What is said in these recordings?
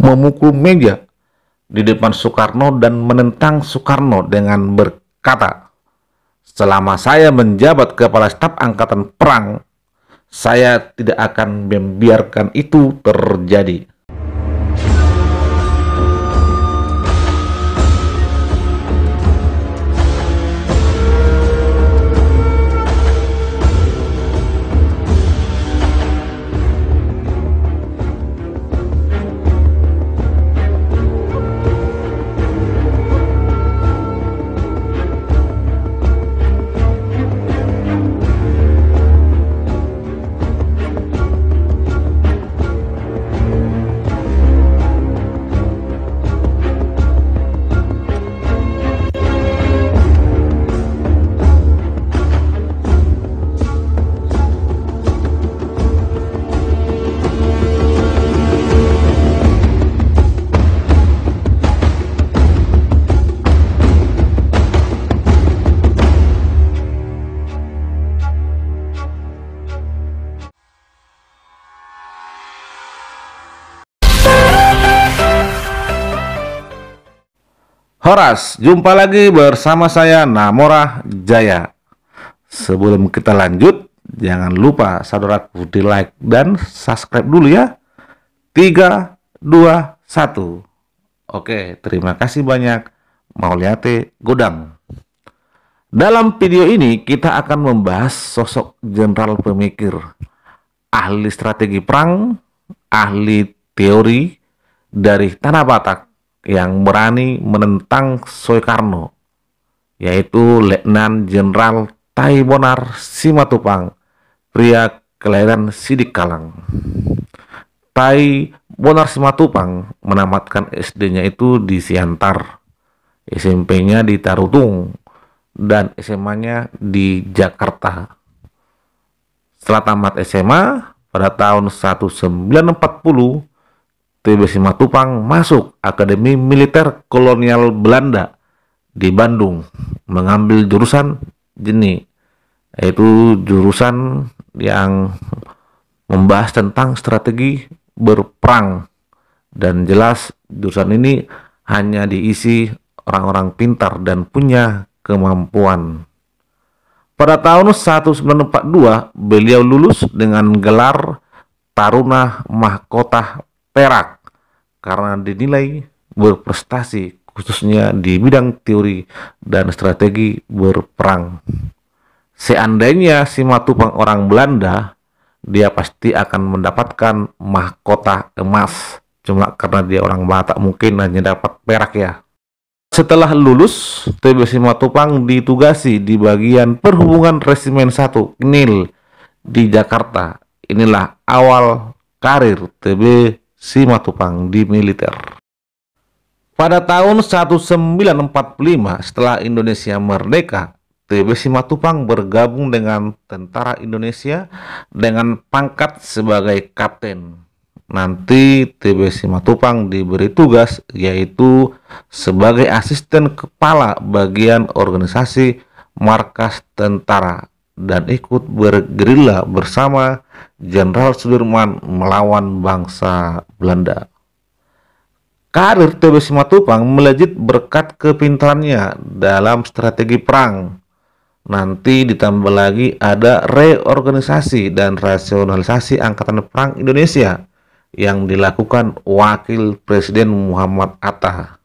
memukul meja di depan Soekarno dan menentang Soekarno dengan berkata, "Selama saya menjabat kepala staf angkatan perang, saya tidak akan membiarkan itu terjadi." Horas. Jumpa lagi bersama saya Namora Jaya. Sebelum kita lanjut, jangan lupa saudaraku di like dan subscribe dulu ya. 3, 2, 1. Oke, terima kasih banyak. mau lihat Godang. Dalam video ini kita akan membahas sosok jenderal pemikir, ahli strategi perang, ahli teori dari tanah Batak yang berani menentang Soekarno, yaitu Letnan Jenderal Tai Bonar Simatupang, pria kelahiran Sidik Kalang. Tai Bonar Simatupang menamatkan SD-nya itu di Siantar, SMP-nya di Tarutung, dan SMA-nya di Jakarta. Setelah tamat SMA, pada tahun 1940, TB Simatupang masuk Akademi Militer Kolonial Belanda di Bandung mengambil jurusan jenis yaitu jurusan yang membahas tentang strategi berperang dan jelas jurusan ini hanya diisi orang-orang pintar dan punya kemampuan. Pada tahun 1942, beliau lulus dengan gelar Taruna Mahkota perak karena dinilai berprestasi khususnya di bidang teori dan strategi berperang. Seandainya si Matupang orang Belanda, dia pasti akan mendapatkan mahkota emas. Cuma karena dia orang Batak mungkin hanya dapat perak ya. Setelah lulus, Tb Simatupang ditugasi di bagian perhubungan Resimen 1, nil di Jakarta. Inilah awal karir TB Simatupang di militer. Pada tahun 1945 setelah Indonesia merdeka, TB Simatupang bergabung dengan tentara Indonesia dengan pangkat sebagai kapten. Nanti TB Simatupang diberi tugas yaitu sebagai asisten kepala bagian organisasi markas tentara dan ikut bergerila bersama Jenderal Sudirman melawan bangsa Belanda. Karir TB Simatupang melejit berkat kepintarannya dalam strategi perang. Nanti ditambah lagi ada reorganisasi dan rasionalisasi Angkatan Perang Indonesia yang dilakukan Wakil Presiden Muhammad Atta.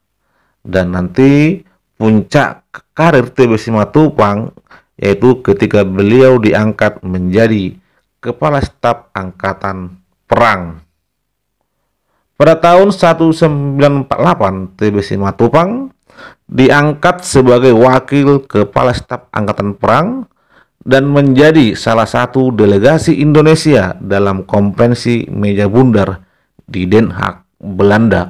Dan nanti puncak karir TB Simatupang yaitu ketika beliau diangkat menjadi kepala staf angkatan perang. Pada tahun 1948, tb Matupang diangkat sebagai wakil kepala staf angkatan perang dan menjadi salah satu delegasi Indonesia dalam konferensi meja bundar di Den Haag, Belanda.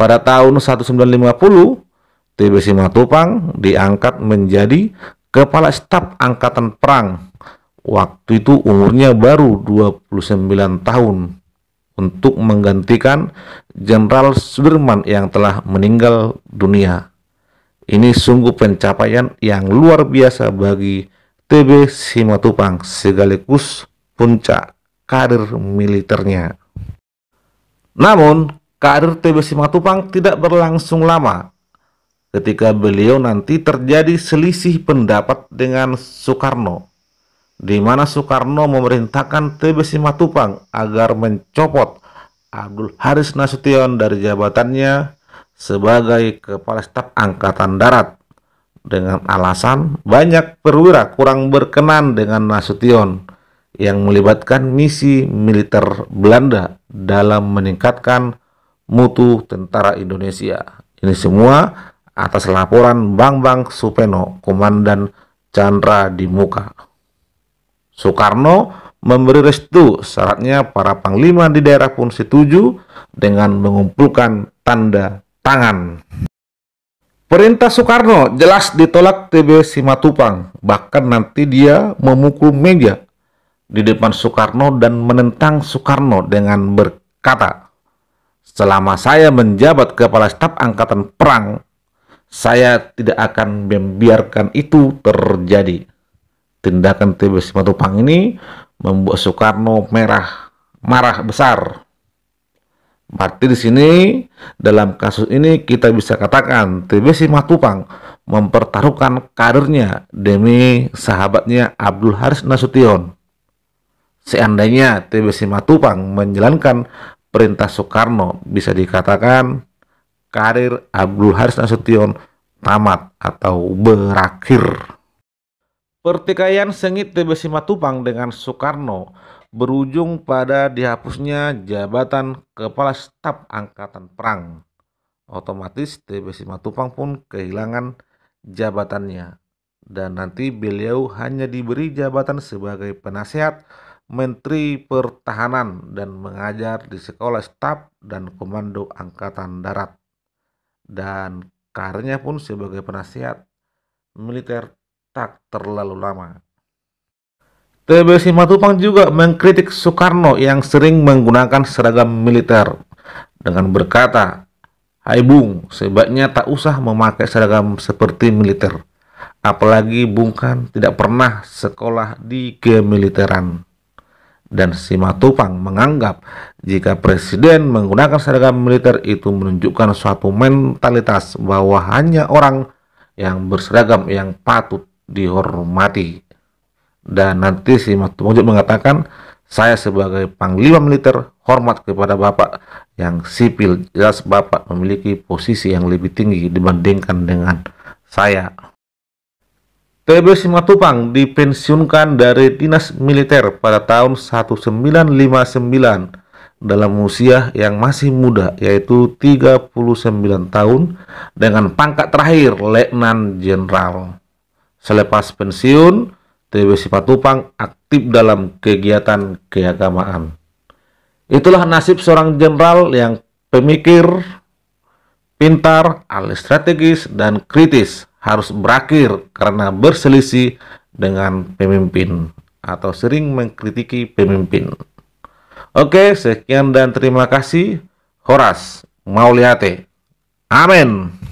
Pada tahun 1950, TB Simatupang diangkat menjadi Kepala Staf Angkatan Perang. Waktu itu umurnya baru 29 tahun untuk menggantikan Jenderal Sudirman yang telah meninggal dunia. Ini sungguh pencapaian yang luar biasa bagi TB Simatupang sekaligus puncak karir militernya. Namun, karir TB Simatupang tidak berlangsung lama ketika beliau nanti terjadi selisih pendapat dengan Soekarno, di mana Soekarno memerintahkan TB Simatupang agar mencopot Abdul Haris Nasution dari jabatannya sebagai Kepala Staf Angkatan Darat dengan alasan banyak perwira kurang berkenan dengan Nasution yang melibatkan misi militer Belanda dalam meningkatkan mutu tentara Indonesia. Ini semua atas laporan Bang Bang Supeno, Komandan Chandra di muka. Soekarno memberi restu syaratnya para panglima di daerah pun setuju dengan mengumpulkan tanda tangan. Perintah Soekarno jelas ditolak TB Simatupang, bahkan nanti dia memukul meja di depan Soekarno dan menentang Soekarno dengan berkata, Selama saya menjabat kepala staf angkatan perang, saya tidak akan membiarkan itu terjadi. Tindakan TB Simatupang ini membuat Soekarno merah, marah besar. Berarti di sini dalam kasus ini kita bisa katakan TB Simatupang mempertaruhkan karirnya demi sahabatnya Abdul Haris Nasution. Seandainya TB Simatupang menjalankan perintah Soekarno bisa dikatakan karir Abdul Haris Nasution tamat atau berakhir. Pertikaian sengit TBC Matupang dengan Soekarno berujung pada dihapusnya jabatan Kepala Staf Angkatan Perang. Otomatis TBC Matupang pun kehilangan jabatannya dan nanti beliau hanya diberi jabatan sebagai penasehat Menteri Pertahanan dan mengajar di Sekolah Staf dan Komando Angkatan Darat dan karirnya pun sebagai penasihat militer tak terlalu lama. TB Simatupang juga mengkritik Soekarno yang sering menggunakan seragam militer dengan berkata, Hai Bung, sebaiknya tak usah memakai seragam seperti militer. Apalagi Bung kan tidak pernah sekolah di kemiliteran dan Simatupang menganggap jika presiden menggunakan seragam militer itu menunjukkan suatu mentalitas bahwa hanya orang yang berseragam yang patut dihormati. Dan nanti Simatupang juga mengatakan, saya sebagai panglima militer hormat kepada Bapak yang sipil. Jelas Bapak memiliki posisi yang lebih tinggi dibandingkan dengan saya. TB Simatupang dipensiunkan dari dinas militer pada tahun 1959 dalam usia yang masih muda yaitu 39 tahun dengan pangkat terakhir Letnan Jenderal. Selepas pensiun, TB Simatupang aktif dalam kegiatan keagamaan. Itulah nasib seorang jenderal yang pemikir, pintar, alih strategis, dan kritis harus berakhir karena berselisih dengan pemimpin atau sering mengkritiki pemimpin. Oke, sekian dan terima kasih. Horas mau Mauliate. Amin.